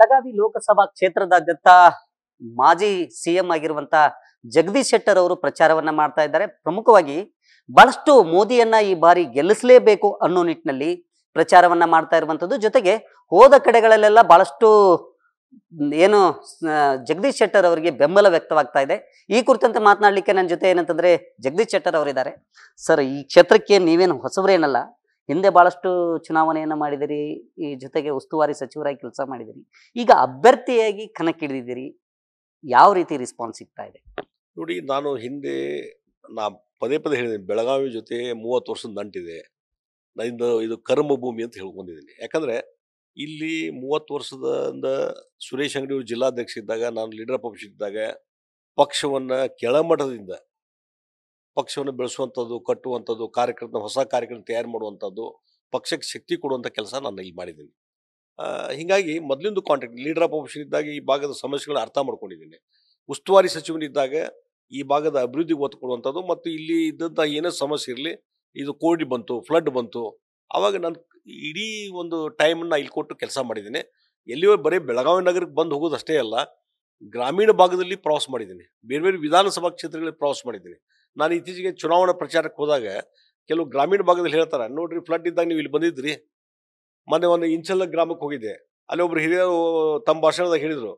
ಬೆಳಗಾವಿ ಲೋಕಸಭಾ ಕ್ಷೇತ್ರದಾದ್ಯಂತ ಮಾಜಿ ಸಿಎಂ ಆಗಿರುವಂತ ಜಗದೀಶ್ ಶೆಟ್ಟರ್ ಅವರು ಪ್ರಚಾರವನ್ನ ಮಾಡ್ತಾ ಇದ್ದಾರೆ ಪ್ರಮುಖವಾಗಿ ಬಹಳಷ್ಟು ಮೋದಿಯನ್ನ ಈ ಬಾರಿ ಗೆಲ್ಲಿಸಲೇಬೇಕು ಅನ್ನೋ ನಿಟ್ಟಿನಲ್ಲಿ ಪ್ರಚಾರವನ್ನ ಮಾಡ್ತಾ ಇರುವಂತದ್ದು ಜೊತೆಗೆ ಹೋದ ಕಡೆಗಳಲ್ಲೆಲ್ಲ ಬಹಳಷ್ಟು ಏನು ಜಗದೀಶ್ ಶೆಟ್ಟರ್ ಅವರಿಗೆ ಬೆಂಬಲ ವ್ಯಕ್ತವಾಗ್ತಾ ಇದೆ ಈ ಕುರಿತಂತೆ ಮಾತನಾಡ್ಲಿಕ್ಕೆ ನನ್ನ ಜೊತೆ ಏನಂತಂದ್ರೆ ಜಗದೀಶ್ ಶೆಟ್ಟರ್ ಅವರಿದ್ದಾರೆ ಸರ್ ಈ ಕ್ಷೇತ್ರಕ್ಕೆ ನೀವೇನು ಹೊಸವರೇನಲ್ಲ ಹಿಂದೆ ಬಹಳಷ್ಟು ಚುನಾವಣೆಯನ್ನು ಮಾಡಿದಿರಿ ಈ ಜೊತೆಗೆ ಉಸ್ತುವಾರಿ ಸಚಿವರಾಗಿ ಕೆಲಸ ಮಾಡಿದಿರಿ ಈಗ ಅಭ್ಯರ್ಥಿಯಾಗಿ ಕಣಕ್ಕಿಳಿದಿದ್ದೀರಿ ಯಾವ ರೀತಿ ರಿಸ್ಪಾನ್ಸ್ ಸಿಗ್ತಾ ಇದೆ ನೋಡಿ ನಾನು ಹಿಂದೆ ನಾ ಪದೇ ಪದೇ ಹೇಳಿದ್ದೀನಿ ಬೆಳಗಾವಿ ಜೊತೆ ಮೂವತ್ತು ವರ್ಷದ ನಂಟಿದೆ ನಾನು ಇದು ಕರ್ಮಭೂಮಿ ಅಂತ ಹೇಳ್ಕೊಂಡಿದ್ದೀನಿ ಯಾಕಂದರೆ ಇಲ್ಲಿ ಮೂವತ್ತು ವರ್ಷದಿಂದ ಸುರೇಶ್ ಅವರು ಜಿಲ್ಲಾಧ್ಯಕ್ಷ ಇದ್ದಾಗ ನಾನು ಲೀಡರ್ ಪಕ್ಷ ಇದ್ದಾಗ ಪಕ್ಷವನ್ನು ಕೆಳಮಟ್ಟದಿಂದ ಪಕ್ಷವನ್ನು ಬೆಳೆಸುವಂಥದ್ದು ಕಟ್ಟುವಂಥದ್ದು ಕಾರ್ಯಕ್ರಮ ಹೊಸ ಕಾರ್ಯಕ್ರಮ ತಯಾರು ಮಾಡುವಂಥದ್ದು ಪಕ್ಷಕ್ಕೆ ಶಕ್ತಿ ಕೊಡುವಂಥ ಕೆಲಸ ನಾನು ಇಲ್ಲಿ ಮಾಡಿದ್ದೀನಿ ಹೀಗಾಗಿ ಮೊದಲಿಂದು ಕಾಂಟ್ಯಾಕ್ಟ್ ಲೀಡರ್ ಆಫ್ ಆಪೋಷನ್ ಇದ್ದಾಗ ಈ ಭಾಗದ ಸಮಸ್ಯೆಗಳನ್ನ ಅರ್ಥ ಮಾಡ್ಕೊಂಡಿದ್ದೀನಿ ಉಸ್ತುವಾರಿ ಸಚಿವನಿದ್ದಾಗ ಈ ಭಾಗದ ಅಭಿವೃದ್ಧಿಗೆ ಒತ್ತು ಕೊಡುವಂಥದ್ದು ಮತ್ತು ಇಲ್ಲಿ ಇದ್ದಂಥ ಏನೇ ಸಮಸ್ಯೆ ಇರಲಿ ಇದು ಕೋವಿಡ್ ಬಂತು ಫ್ಲಡ್ ಬಂತು ಆವಾಗ ನಾನು ಇಡೀ ಒಂದು ಟೈಮನ್ನು ಇಲ್ಲಿ ಕೊಟ್ಟು ಕೆಲಸ ಮಾಡಿದ್ದೀನಿ ಎಲ್ಲಿಯೋ ಬರೀ ಬೆಳಗಾವಿ ನಗರಕ್ಕೆ ಬಂದು ಹೋಗೋದು ಅಷ್ಟೇ ಅಲ್ಲ ಗ್ರಾಮೀಣ ಭಾಗದಲ್ಲಿ ಪ್ರವಾಸ ಮಾಡಿದ್ದೀನಿ ಬೇರೆ ಬೇರೆ ವಿಧಾನಸಭಾ ಕ್ಷೇತ್ರಗಳಲ್ಲಿ ಪ್ರವಾಸ ಮಾಡಿದ್ದೀನಿ ನಾನು ಇತ್ತೀಚೆಗೆ ಚುನಾವಣಾ ಪ್ರಚಾರಕ್ಕೆ ಹೋದಾಗ ಕೆಲವು ಗ್ರಾಮೀಣ ಭಾಗದಲ್ಲಿ ಹೇಳ್ತಾರೆ ನೋಡ್ರಿ ಫ್ಲಡ್ ಇದ್ದಾಗ ನೀವು ಇಲ್ಲಿ ಬಂದಿದ್ರಿ ಮೊನ್ನೆ ಒಂದು ಇಂಚಲ ಗ್ರಾಮಕ್ಕೆ ಹೋಗಿದ್ದೆ ಅಲ್ಲಿ ಒಬ್ರು ಹಿರಿಯರು ತಮ್ಮ ಭಾಷಣದಾಗ ಹೇಳಿದರು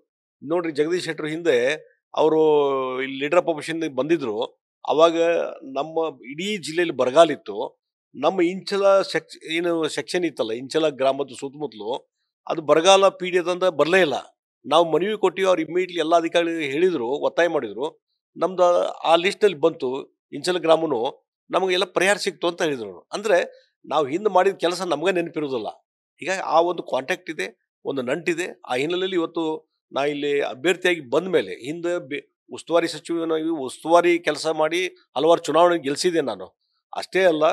ನೋಡ್ರಿ ಜಗದೀಶ್ ಶೆಟ್ಟರು ಹಿಂದೆ ಅವರು ಇಲ್ಲಿ ಲೀಡರ್ ಆಫ್ ಬಂದಿದ್ರು ಅವಾಗ ನಮ್ಮ ಇಡೀ ಜಿಲ್ಲೆಯಲ್ಲಿ ಬರಗಾಲಿತ್ತು ನಮ್ಮ ಇಂಚಲ ಸೆಕ್ಷ ಏನು ಸೆಕ್ಷನ್ ಇತ್ತಲ್ಲ ಇಂಚಲ ಗ್ರಾಮದ ಸುತ್ತಮುತ್ತಲು ಅದು ಬರಗಾಲ ಅಂತ ಬರಲೇ ಇಲ್ಲ ನಾವು ಮನವಿ ಕೊಟ್ಟಿವಿ ಅವ್ರು ಇಮ್ಮಿಡಿಯೇಟ್ಲಿ ಎಲ್ಲ ಅಧಿಕಾರಿಗಳಿಗೆ ಹೇಳಿದರು ಒತ್ತಾಯ ಮಾಡಿದರು ನಮ್ದು ಆ ಲಿಸ್ಟಲ್ಲಿ ಬಂತು ಇಂಚಲ ಗ್ರಾಮನು ನಮಗೆಲ್ಲ ಪರಿಹಾರ ಸಿಕ್ತು ಅಂತ ಹೇಳಿದ್ರು ಅಂದರೆ ನಾವು ಹಿಂದೆ ಮಾಡಿದ ಕೆಲಸ ನಮಗೆ ನೆನಪಿರೋದಿಲ್ಲ ಈಗ ಆ ಒಂದು ಕಾಂಟ್ಯಾಕ್ಟ್ ಇದೆ ಒಂದು ನಂಟಿದೆ ಆ ಹಿನ್ನೆಲೆಯಲ್ಲಿ ಇವತ್ತು ನಾ ಇಲ್ಲಿ ಅಭ್ಯರ್ಥಿಯಾಗಿ ಬಂದ ಮೇಲೆ ಹಿಂದೆ ಉಸ್ತುವಾರಿ ಸಚಿವನಾಗಿ ಉಸ್ತುವಾರಿ ಕೆಲಸ ಮಾಡಿ ಹಲವಾರು ಚುನಾವಣೆ ಗೆಲ್ಲಿಸಿದೆ ನಾನು ಅಷ್ಟೇ ಅಲ್ಲ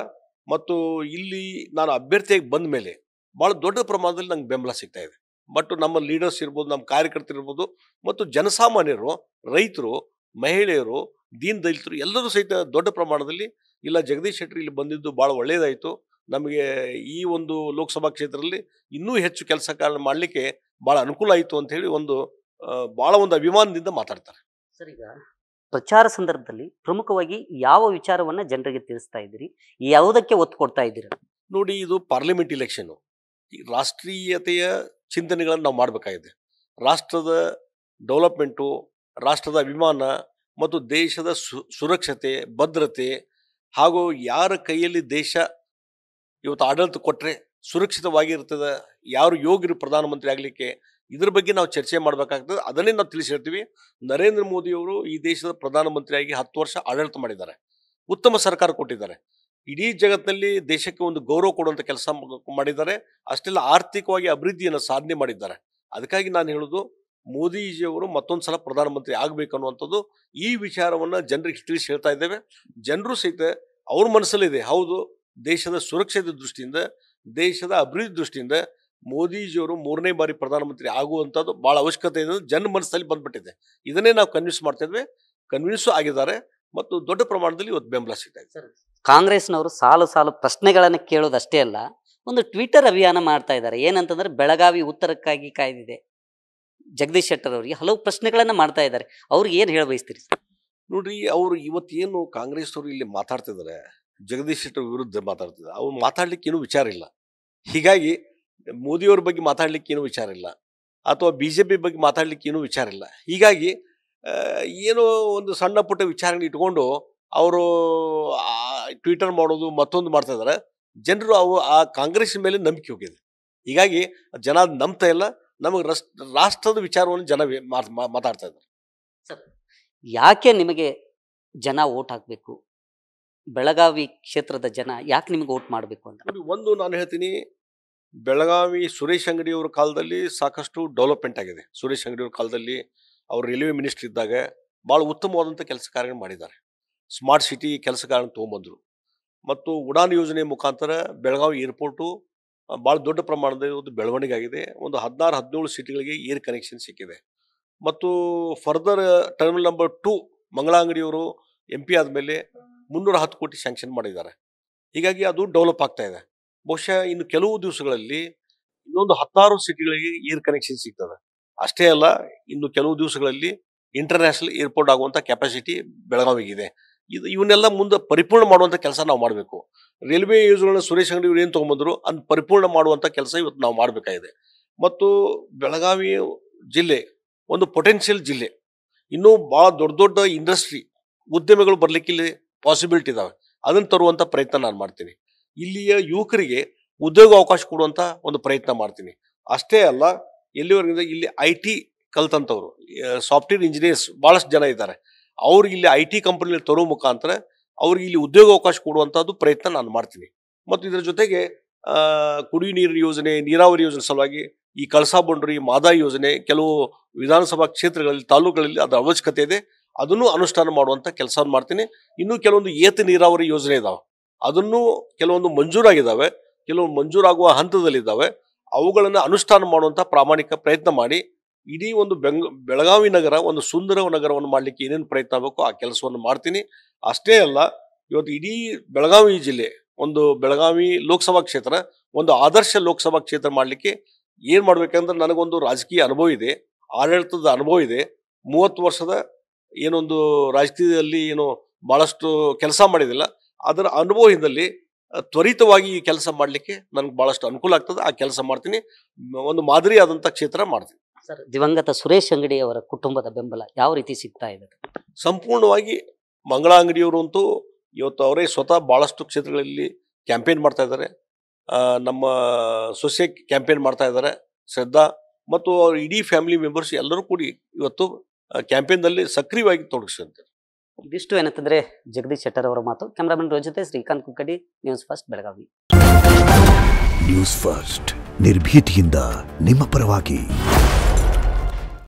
ಮತ್ತು ಇಲ್ಲಿ ನಾನು ಅಭ್ಯರ್ಥಿಯಾಗಿ ಬಂದ ಮೇಲೆ ಭಾಳ ದೊಡ್ಡ ಪ್ರಮಾಣದಲ್ಲಿ ನಂಗೆ ಬೆಂಬಲ ಸಿಗ್ತಾ ಇದೆ ಬಟ್ ನಮ್ಮ ಲೀಡರ್ಸ್ ಇರ್ಬೋದು ನಮ್ಮ ಕಾರ್ಯಕರ್ತರು ಇರ್ಬೋದು ಮತ್ತು ಜನಸಾಮಾನ್ಯರು ರೈತರು ಮಹಿಳೆಯರು ದೀನ್ ದಲಿತರು ಎಲ್ಲರೂ ಸಹಿತ ದೊಡ್ಡ ಪ್ರಮಾಣದಲ್ಲಿ ಇಲ್ಲ ಜಗದೀಶ್ ಶೆಟ್ಟರ್ ಇಲ್ಲಿ ಬಂದಿದ್ದು ಭಾಳ ಒಳ್ಳೆಯದಾಯಿತು ನಮಗೆ ಈ ಒಂದು ಲೋಕಸಭಾ ಕ್ಷೇತ್ರದಲ್ಲಿ ಇನ್ನೂ ಹೆಚ್ಚು ಕೆಲಸ ಕಾರಣ ಮಾಡಲಿಕ್ಕೆ ಭಾಳ ಅನುಕೂಲ ಆಯಿತು ಅಂತ ಹೇಳಿ ಒಂದು ಭಾಳ ಒಂದು ಅಭಿಮಾನದಿಂದ ಮಾತಾಡ್ತಾರೆ ಸರ್ ಈಗ ಪ್ರಚಾರ ಸಂದರ್ಭದಲ್ಲಿ ಪ್ರಮುಖವಾಗಿ ಯಾವ ವಿಚಾರವನ್ನು ಜನರಿಗೆ ತಿಳಿಸ್ತಾ ಇದ್ದೀರಿ ಯಾವುದಕ್ಕೆ ಒತ್ತು ಕೊಡ್ತಾ ಇದ್ದೀರಿ ನೋಡಿ ಇದು ಪಾರ್ಲಿಮೆಂಟ್ ಇಲೆಕ್ಷನು ಈ ರಾಷ್ಟ್ರೀಯತೆಯ ಚಿಂತನೆಗಳನ್ನು ನಾವು ಮಾಡಬೇಕಾಗಿದೆ ರಾಷ್ಟ್ರದ ಡೆವಲಪ್ಮೆಂಟು ರಾಷ್ಟ್ರದ ಅಭಿಮಾನ ಮತ್ತು ದೇಶದ ಸು ಸುರಕ್ಷತೆ ಭದ್ರತೆ ಹಾಗೂ ಯಾರ ಕೈಯಲ್ಲಿ ದೇಶ ಇವತ್ತು ಆಡಳಿತ ಕೊಟ್ಟರೆ ಸುರಕ್ಷಿತವಾಗಿರ್ತದೆ ಯಾರು ಯೋಗ್ಯರು ಪ್ರಧಾನಮಂತ್ರಿ ಆಗಲಿಕ್ಕೆ ಇದ್ರ ಬಗ್ಗೆ ನಾವು ಚರ್ಚೆ ಮಾಡಬೇಕಾಗ್ತದೆ ಅದನ್ನೇ ನಾವು ತಿಳಿಸಿರ್ತೀವಿ ನರೇಂದ್ರ ಮೋದಿಯವರು ಈ ದೇಶದ ಪ್ರಧಾನಮಂತ್ರಿಯಾಗಿ ಹತ್ತು ವರ್ಷ ಆಡಳಿತ ಮಾಡಿದ್ದಾರೆ ಉತ್ತಮ ಸರ್ಕಾರ ಕೊಟ್ಟಿದ್ದಾರೆ ಇಡೀ ಜಗತ್ತಿನಲ್ಲಿ ದೇಶಕ್ಕೆ ಒಂದು ಗೌರವ ಕೊಡುವಂಥ ಕೆಲಸ ಮಾಡಿದ್ದಾರೆ ಅಷ್ಟೆಲ್ಲ ಆರ್ಥಿಕವಾಗಿ ಅಭಿವೃದ್ಧಿಯನ್ನು ಸಾಧನೆ ಮಾಡಿದ್ದಾರೆ ಅದಕ್ಕಾಗಿ ನಾನು ಹೇಳೋದು ಮೋದಿಜಿಯವರು ಮತ್ತೊಂದು ಸಲ ಪ್ರಧಾನಮಂತ್ರಿ ಆಗಬೇಕು ಅನ್ನುವಂಥದ್ದು ಈ ವಿಚಾರವನ್ನು ಜನರಿಗೆ ತಿಳಿಸಿ ಹೇಳ್ತಾ ಇದ್ದೇವೆ ಜನರು ಸಹಿತ ಅವ್ರ ಮನಸ್ಸಲ್ಲಿದೆ ಹೌದು ದೇಶದ ಸುರಕ್ಷತೆ ದೃಷ್ಟಿಯಿಂದ ದೇಶದ ಅಭಿವೃದ್ಧಿ ದೃಷ್ಟಿಯಿಂದ ಮೋದಿಜಿಯವರು ಮೂರನೇ ಬಾರಿ ಪ್ರಧಾನಮಂತ್ರಿ ಆಗುವಂಥದ್ದು ಭಾಳ ಅವಶ್ಯಕತೆ ಇದೆ ಜನ ಮನಸ್ಸಲ್ಲಿ ಬಂದ್ಬಿಟ್ಟಿದೆ ಇದನ್ನೇ ನಾವು ಕನ್ವಿನ್ಸ್ ಮಾಡ್ತಾ ಇದ್ವಿ ಕನ್ವಿನ್ಸು ಆಗಿದ್ದಾರೆ ಮತ್ತು ದೊಡ್ಡ ಪ್ರಮಾಣದಲ್ಲಿ ಇವತ್ತು ಬೆಂಬಲ ಸಿಗ್ತಾ ಇದೆ ಕಾಂಗ್ರೆಸ್ನವರು ಸಾಲು ಸಾಲು ಪ್ರಶ್ನೆಗಳನ್ನು ಕೇಳೋದಷ್ಟೇ ಅಲ್ಲ ಒಂದು ಟ್ವಿಟರ್ ಅಭಿಯಾನ ಮಾಡ್ತಾ ಇದ್ದಾರೆ ಏನಂತಂದ್ರೆ ಬೆಳಗಾವಿ ಉತ್ತರಕ್ಕಾಗಿ ಕಾಯ್ದಿದೆ ಜಗದೀಶ್ ಶೆಟ್ಟರ್ ಅವರಿಗೆ ಹಲವು ಪ್ರಶ್ನೆಗಳನ್ನು ಮಾಡ್ತಾ ಇದ್ದಾರೆ ಅವ್ರಿಗೆ ಏನು ಹೇಳ ಬಯಸ್ತೀರಿ ನೋಡ್ರಿ ಅವರು ಇವತ್ತೇನು ಕಾಂಗ್ರೆಸ್ ಅವರು ಇಲ್ಲಿ ಮಾತಾಡ್ತಿದ್ದಾರೆ ಜಗದೀಶ್ ಶೆಟ್ಟರ್ ವಿರುದ್ಧ ಮಾತಾಡ್ತಿದ್ದಾರೆ ಅವ್ರು ಮಾತಾಡ್ಲಿಕ್ಕೆ ಏನು ವಿಚಾರ ಇಲ್ಲ ಹೀಗಾಗಿ ಮೋದಿಯವ್ರ ಬಗ್ಗೆ ಮಾತಾಡ್ಲಿಕ್ಕೆ ಏನು ವಿಚಾರ ಇಲ್ಲ ಅಥವಾ ಬಿ ಜೆ ಪಿ ಬಗ್ಗೆ ಮಾತಾಡ್ಲಿಕ್ಕೆ ಏನೂ ವಿಚಾರ ಇಲ್ಲ ಹೀಗಾಗಿ ಏನೋ ಒಂದು ಸಣ್ಣ ಪುಟ್ಟ ವಿಚಾರಣೆ ಇಟ್ಕೊಂಡು ಅವರು ಟ್ವಿಟರ್ ಮಾಡೋದು ಮತ್ತೊಂದು ಮಾಡ್ತಾ ಇದ್ದಾರೆ ಜನರು ಅವು ಆ ಕಾಂಗ್ರೆಸ್ ಮೇಲೆ ನಂಬಿಕೆ ಹೋಗಿದೆ ಹೀಗಾಗಿ ಜನ ನಂಬ್ತಾ ಇಲ್ಲ ನಮಗೆ ರಾಷ್ಟ್ರದ ವಿಚಾರವನ್ನು ಜನ ಮಾತಾಡ್ತಾ ಇದ್ದಾರೆ ಸರ್ ಯಾಕೆ ನಿಮಗೆ ಜನ ಓಟ್ ಹಾಕಬೇಕು ಬೆಳಗಾವಿ ಕ್ಷೇತ್ರದ ಜನ ಯಾಕೆ ನಿಮಗೆ ಓಟ್ ಮಾಡಬೇಕು ಅಂತ ಒಂದು ನಾನು ಹೇಳ್ತೀನಿ ಬೆಳಗಾವಿ ಸುರೇಶ್ ಅಂಗಡಿಯವ್ರ ಕಾಲದಲ್ಲಿ ಸಾಕಷ್ಟು ಡೆವಲಪ್ಮೆಂಟ್ ಆಗಿದೆ ಸುರೇಶ್ ಅಂಗಡಿಯವ್ರ ಕಾಲದಲ್ಲಿ ಅವರು ರೈಲ್ವೆ ಮಿನಿಸ್ಟರ್ ಇದ್ದಾಗ ಭಾಳ ಉತ್ತಮವಾದಂಥ ಕೆಲಸ ಕಾರ್ಯಗಳನ್ನು ಮಾಡಿದ್ದಾರೆ ಸ್ಮಾರ್ಟ್ ಸಿಟಿ ಕೆಲಸ ಕಾರ್ಯ ತೊಗೊಂಬಂದರು ಮತ್ತು ಉಡಾನ್ ಯೋಜನೆ ಮುಖಾಂತರ ಬೆಳಗಾವಿ ಏರ್ಪೋರ್ಟು ಭಾಳ ದೊಡ್ಡ ಪ್ರಮಾಣದ ಒಂದು ಬೆಳವಣಿಗೆ ಆಗಿದೆ ಒಂದು ಹದಿನಾರು ಹದಿನೇಳು ಸಿಟಿಗಳಿಗೆ ಏರ್ ಕನೆಕ್ಷನ್ ಸಿಕ್ಕಿದೆ ಮತ್ತು ಫರ್ದರ್ ಟರ್ಮಿನಲ್ ನಂಬರ್ ಟು ಮಂಗಳಾಂಗಡಿಯವರು ಎಂ ಪಿ ಆದಮೇಲೆ ಮುನ್ನೂರ ಹತ್ತು ಕೋಟಿ ಸ್ಯಾಂಕ್ಷನ್ ಮಾಡಿದ್ದಾರೆ ಹೀಗಾಗಿ ಅದು ಡೆವಲಪ್ ಆಗ್ತಾ ಇದೆ ಬಹುಶಃ ಇನ್ನು ಕೆಲವು ದಿವಸಗಳಲ್ಲಿ ಇನ್ನೊಂದು ಹತ್ತಾರು ಸಿಟಿಗಳಿಗೆ ಏರ್ ಕನೆಕ್ಷನ್ ಸಿಗ್ತದೆ ಅಷ್ಟೇ ಅಲ್ಲ ಇನ್ನು ಕೆಲವು ದಿವಸಗಳಲ್ಲಿ ಇಂಟರ್ನ್ಯಾಷನಲ್ ಏರ್ಪೋರ್ಟ್ ಆಗುವಂಥ ಕೆಪಾಸಿಟಿ ಬೆಳಗಾವಿಗಿದೆ ಇದು ಇವನ್ನೆಲ್ಲ ಮುಂದೆ ಪರಿಪೂರ್ಣ ಮಾಡುವಂಥ ಕೆಲಸ ನಾವು ಮಾಡಬೇಕು ರೈಲ್ವೆ ಯೋಜನೆಗಳನ್ನ ಸುರೇಶ್ ಅಂಗಡಿ ಇವ್ರು ಏನು ತೊಗೊಂಬಂದರು ಅದನ್ನ ಪರಿಪೂರ್ಣ ಮಾಡುವಂಥ ಕೆಲಸ ಇವತ್ತು ನಾವು ಮಾಡಬೇಕಾಗಿದೆ ಮತ್ತು ಬೆಳಗಾವಿ ಜಿಲ್ಲೆ ಒಂದು ಪೊಟೆನ್ಷಿಯಲ್ ಜಿಲ್ಲೆ ಇನ್ನೂ ಭಾಳ ದೊಡ್ಡ ದೊಡ್ಡ ಇಂಡಸ್ಟ್ರಿ ಉದ್ಯಮಗಳು ಬರಲಿಕ್ಕೆ ಇಲ್ಲಿ ಪಾಸಿಬಿಲಿಟಿ ಇದಾವೆ ಅದನ್ನು ತರುವಂಥ ಪ್ರಯತ್ನ ನಾನು ಮಾಡ್ತೀನಿ ಇಲ್ಲಿಯ ಯುವಕರಿಗೆ ಉದ್ಯೋಗ ಅವಕಾಶ ಕೊಡುವಂಥ ಒಂದು ಪ್ರಯತ್ನ ಮಾಡ್ತೀನಿ ಅಷ್ಟೇ ಅಲ್ಲ ಎಲ್ಲಿವರೆಗಿಂದ ಇಲ್ಲಿ ಐ ಟಿ ಕಲ್ತಂಥವ್ರು ಸಾಫ್ಟ್ವೇರ್ ಇಂಜಿನಿಯರ್ಸ್ ಭಾಳಷ್ಟು ಜನ ಇದ್ದಾರೆ ಅವ್ರಿಗೆ ಇಲ್ಲಿ ಐ ಟಿ ಕಂಪನಿಯಲ್ಲಿ ತರೋ ಮುಖಾಂತರ ಅವ್ರಿಗೆ ಇಲ್ಲಿ ಉದ್ಯೋಗಾವಕಾಶ ಕೊಡುವಂಥದ್ದು ಪ್ರಯತ್ನ ನಾನು ಮಾಡ್ತೀನಿ ಮತ್ತು ಇದರ ಜೊತೆಗೆ ಕುಡಿಯುವ ನೀರಿನ ಯೋಜನೆ ನೀರಾವರಿ ಯೋಜನೆ ಸಲುವಾಗಿ ಈ ಕಳಸಾ ಬಂಡ್ರಿ ಮಾದಾ ಯೋಜನೆ ಕೆಲವು ವಿಧಾನಸಭಾ ಕ್ಷೇತ್ರಗಳಲ್ಲಿ ತಾಲೂಕುಗಳಲ್ಲಿ ಅದರ ಅವಶ್ಯಕತೆ ಇದೆ ಅದನ್ನು ಅನುಷ್ಠಾನ ಮಾಡುವಂಥ ಕೆಲಸವನ್ನು ಮಾಡ್ತೀನಿ ಇನ್ನೂ ಕೆಲವೊಂದು ಏತ ನೀರಾವರಿ ಯೋಜನೆ ಇದಾವೆ ಅದನ್ನು ಕೆಲವೊಂದು ಮಂಜೂರಾಗಿದ್ದಾವೆ ಕೆಲವೊಂದು ಮಂಜೂರಾಗುವ ಹಂತದಲ್ಲಿದ್ದಾವೆ ಅವುಗಳನ್ನು ಅನುಷ್ಠಾನ ಮಾಡುವಂಥ ಪ್ರಾಮಾಣಿಕ ಪ್ರಯತ್ನ ಮಾಡಿ ಇಡೀ ಒಂದು ಬೆಂಗ್ ಬೆಳಗಾವಿ ನಗರ ಒಂದು ಸುಂದರ ನಗರವನ್ನು ಮಾಡಲಿಕ್ಕೆ ಏನೇನು ಪ್ರಯತ್ನ ಆಗಬೇಕು ಆ ಕೆಲಸವನ್ನು ಮಾಡ್ತೀನಿ ಅಷ್ಟೇ ಅಲ್ಲ ಇವತ್ತು ಇಡೀ ಬೆಳಗಾವಿ ಜಿಲ್ಲೆ ಒಂದು ಬೆಳಗಾವಿ ಲೋಕಸಭಾ ಕ್ಷೇತ್ರ ಒಂದು ಆದರ್ಶ ಲೋಕಸಭಾ ಕ್ಷೇತ್ರ ಮಾಡಲಿಕ್ಕೆ ಏನು ಮಾಡಬೇಕಂದ್ರೆ ನನಗೊಂದು ರಾಜಕೀಯ ಅನುಭವ ಇದೆ ಆಡಳಿತದ ಅನುಭವ ಇದೆ ಮೂವತ್ತು ವರ್ಷದ ಏನೊಂದು ರಾಜಕೀಯದಲ್ಲಿ ಏನು ಭಾಳಷ್ಟು ಕೆಲಸ ಮಾಡಿದಿಲ್ಲ ಅದರ ಅನುಭವದಲ್ಲಿ ತ್ವರಿತವಾಗಿ ಈ ಕೆಲಸ ಮಾಡಲಿಕ್ಕೆ ನನಗೆ ಭಾಳಷ್ಟು ಅನುಕೂಲ ಆಗ್ತದೆ ಆ ಕೆಲಸ ಮಾಡ್ತೀನಿ ಒಂದು ಮಾದರಿಯಾದಂಥ ಕ್ಷೇತ್ರ ಮಾಡ್ತೀನಿ ಸರ್ ದಿವಂಗತ ಸುರೇಶ್ ಅಂಗಡಿ ಅವರ ಕುಟುಂಬದ ಬೆಂಬಲ ಯಾವ ರೀತಿ ಸಿಗ್ತಾ ಇದೆ ಸಂಪೂರ್ಣವಾಗಿ ಮಂಗಳ ಅಂಗಡಿಯವರು ಅಂತೂ ಇವತ್ತು ಅವರೇ ಸ್ವತಃ ಭಾಳಷ್ಟು ಕ್ಷೇತ್ರಗಳಲ್ಲಿ ಕ್ಯಾಂಪೇನ್ ಮಾಡ್ತಾ ಇದ್ದಾರೆ ನಮ್ಮ ಸೊಸೆ ಕ್ಯಾಂಪೇನ್ ಮಾಡ್ತಾ ಇದ್ದಾರೆ ಶ್ರದ್ಧಾ ಮತ್ತು ಅವ್ರ ಇಡೀ ಫ್ಯಾಮಿಲಿ ಮೆಂಬರ್ಸ್ ಎಲ್ಲರೂ ಕೂಡಿ ಇವತ್ತು ಕ್ಯಾಂಪೇನ್ದಲ್ಲಿ ಸಕ್ರಿಯವಾಗಿ ತೊಡಗಿಸಿದ್ದಾರೆ ಇದಿಷ್ಟು ಏನಂತಂದ್ರೆ ಜಗದೀಶ್ ಶೆಟ್ಟರ್ ಅವರ ಮಾತು ಕ್ಯಾಮ್ರಾಮನ್ ಜೊತೆ Srikanth Kukkadi News First Belagavi News First ನಿರ್ಭೀತಿಯಿಂದ ನಿಮ್ಮ ಪರವಾಗಿ